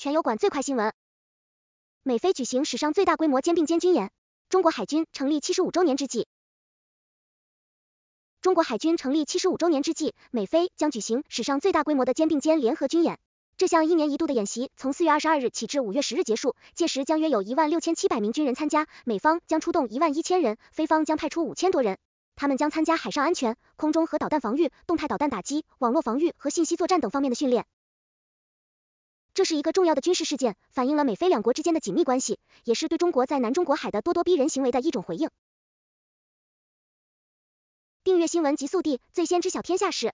全油管最快新闻：美菲举行史上最大规模肩并肩军演。中国海军成立七十五周年之际，中国海军成立七十五周年之际，美菲将举行史上最大规模的肩并肩联合军演。这项一年一度的演习从四月二十二日起至五月十日结束，届时将约有一万六千七百名军人参加，美方将出动一万一千人，菲方将派出五千多人。他们将参加海上安全、空中和导弹防御、动态导弹打击、网络防御和信息作战等方面的训练。这是一个重要的军事事件，反映了美菲两国之间的紧密关系，也是对中国在南中国海的咄咄逼人行为的一种回应。订阅新闻极速递，最先知晓天下事。